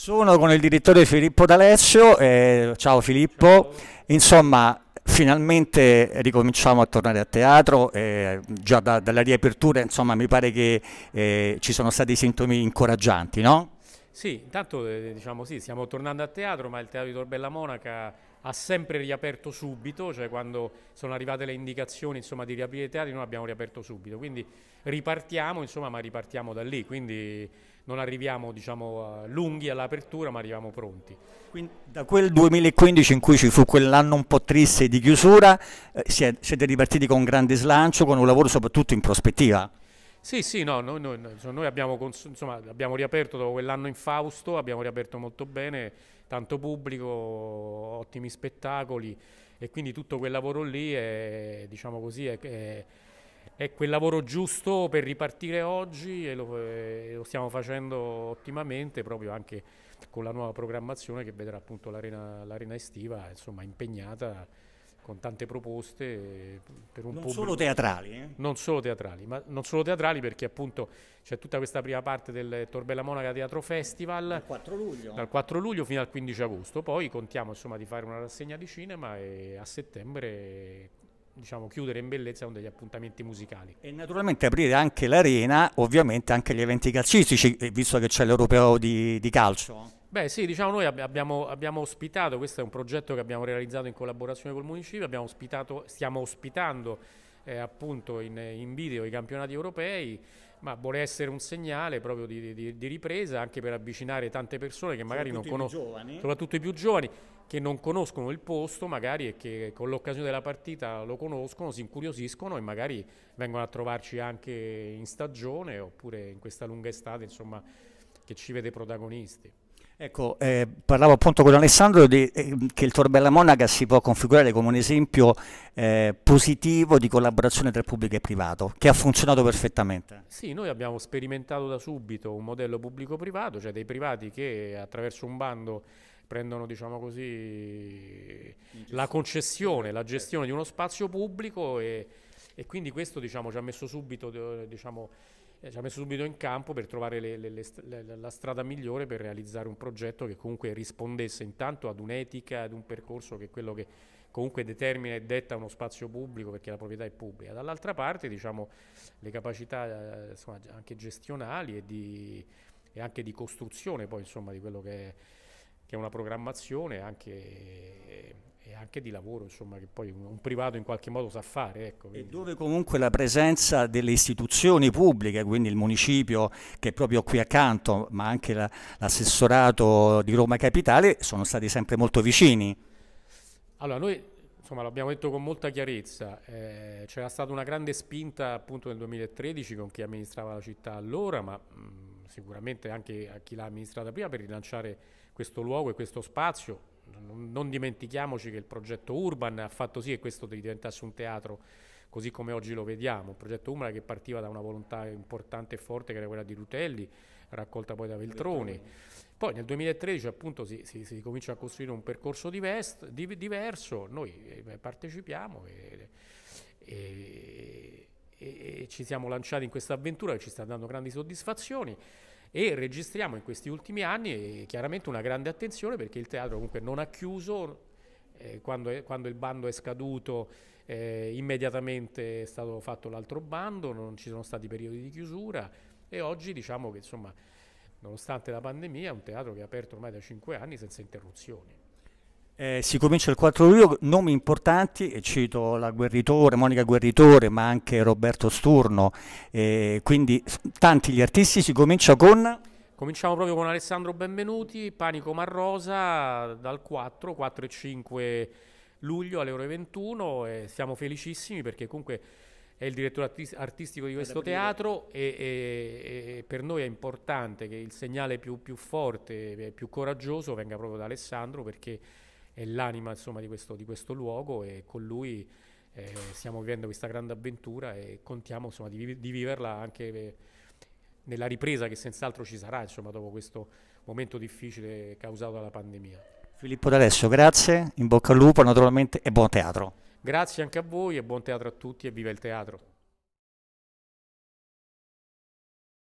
Sono con il direttore Filippo D'Alessio, eh, ciao Filippo, insomma finalmente ricominciamo a tornare a teatro, eh, già da, dalla riapertura insomma mi pare che eh, ci sono stati sintomi incoraggianti, no? Sì, intanto eh, diciamo sì, stiamo tornando a teatro, ma il teatro di Torbella Monaca ha sempre riaperto subito, cioè quando sono arrivate le indicazioni insomma, di riaprire i teatri noi abbiamo riaperto subito, quindi ripartiamo, insomma, ma ripartiamo da lì, quindi non arriviamo diciamo, lunghi all'apertura ma arriviamo pronti. Quindi, da quel 2015 in cui ci fu quell'anno un po' triste di chiusura, eh, siete ripartiti con grande slancio, con un lavoro soprattutto in prospettiva. Sì, sì, no, noi, noi, noi abbiamo, insomma, abbiamo, riaperto dopo quell'anno in Fausto, abbiamo riaperto molto bene, tanto pubblico, ottimi spettacoli e quindi tutto quel lavoro lì è, diciamo così, è, è, è quel lavoro giusto per ripartire oggi e lo, eh, lo, stiamo facendo ottimamente proprio anche con la nuova programmazione che vedrà appunto l'arena, l'arena estiva insomma, impegnata con tante proposte eh, per un non pubblico, solo teatrali eh? non solo teatrali ma non solo teatrali perché appunto c'è tutta questa prima parte del Torbella Monaca Teatro Festival dal 4 luglio dal 4 luglio fino al 15 agosto poi contiamo insomma di fare una rassegna di cinema e a settembre diciamo, chiudere in bellezza con degli appuntamenti musicali. E naturalmente aprire anche l'arena, ovviamente anche gli eventi calcistici, eh, visto che c'è l'Europeo di, di calcio. Beh sì, diciamo noi abbiamo, abbiamo, ospitato, questo è un progetto che abbiamo realizzato in collaborazione col Municipio, stiamo ospitando eh, appunto in, in, video i campionati europei, ma vuole essere un segnale proprio di, di, di ripresa anche per avvicinare tante persone che magari non conoscono, soprattutto i più giovani, che non conoscono il posto magari e che con l'occasione della partita lo conoscono, si incuriosiscono e magari vengono a trovarci anche in stagione oppure in questa lunga estate insomma che ci vede protagonisti. Ecco, eh, parlavo appunto con Alessandro di, eh, che il Tor Bella Monaca si può configurare come un esempio eh, positivo di collaborazione tra pubblico e privato, che ha funzionato perfettamente. Sì, noi abbiamo sperimentato da subito un modello pubblico-privato, cioè dei privati che attraverso un bando prendono diciamo così, la concessione, la gestione di uno spazio pubblico e, e quindi questo diciamo, ci ha messo subito eh, diciamo, eh, ci ha messo subito in campo per trovare le, le, le, la strada migliore per realizzare un progetto che comunque rispondesse intanto ad un'etica, ad un percorso che è quello che comunque determina e detta uno spazio pubblico perché la proprietà è pubblica. Dall'altra parte diciamo, le capacità eh, insomma, anche gestionali e, di, e, anche di costruzione poi, insomma, di quello che è che è una programmazione anche, anche di lavoro, insomma, che poi un, privato in qualche modo sa fare. Ecco, e dove comunque la presenza delle istituzioni pubbliche, quindi il municipio che è proprio qui accanto, ma anche la, l'assessorato di Roma Capitale, sono stati sempre molto vicini. Allora, noi insomma, l'abbiamo detto con molta chiarezza, eh, c'era stata una grande spinta appunto nel 2013 con chi amministrava la città allora, ma... Mh, mm, sicuramente anche a chi l'ha amministrata prima per rilanciare questo luogo e questo spazio. Non dimentichiamoci che il progetto Urban ha fatto sì che questo diventasse un teatro così come oggi lo vediamo, un progetto Umbra che partiva da una volontà importante e forte che era quella di Rutelli, raccolta poi da Veltroni. Poi nel 2013 appunto si, si, si comincia a costruire un percorso divest, di, diverso, noi eh, partecipiamo e, e e, e ci siamo lanciati in questa avventura che ci sta dando grandi soddisfazioni e registriamo in questi ultimi anni eh, chiaramente una grande attenzione perché il teatro comunque non ha chiuso, eh, quando, quando, il bando è scaduto eh, immediatamente è stato fatto l'altro bando, non ci sono stati periodi di chiusura e oggi diciamo che insomma nonostante la pandemia è un teatro che è aperto ormai da cinque anni senza interruzioni. Eh, si comincia il 4 luglio, nomi importanti, e cito la Guerritore, Monica Guerritore, ma anche Roberto Sturno, eh, quindi tanti gli artisti, si comincia con... Cominciamo proprio con Alessandro Benvenuti, Panico Marrosa, dal 4, 4 e 5 luglio alle ore 21, e siamo felicissimi perché comunque è il direttore artistico di questo teatro e, e, e, per noi è importante che il segnale più, più forte, più coraggioso venga proprio da Alessandro perché è l'anima insomma, di, questo, di questo luogo e con lui eh, stiamo vivendo questa grande avventura e contiamo insomma, di, di, viverla anche eh, nella ripresa che senz'altro ci sarà insomma, dopo questo momento difficile causato dalla pandemia. Filippo D'Alessio, grazie, in bocca al lupo naturalmente e buon teatro. Grazie anche a voi e buon teatro a tutti e viva il teatro.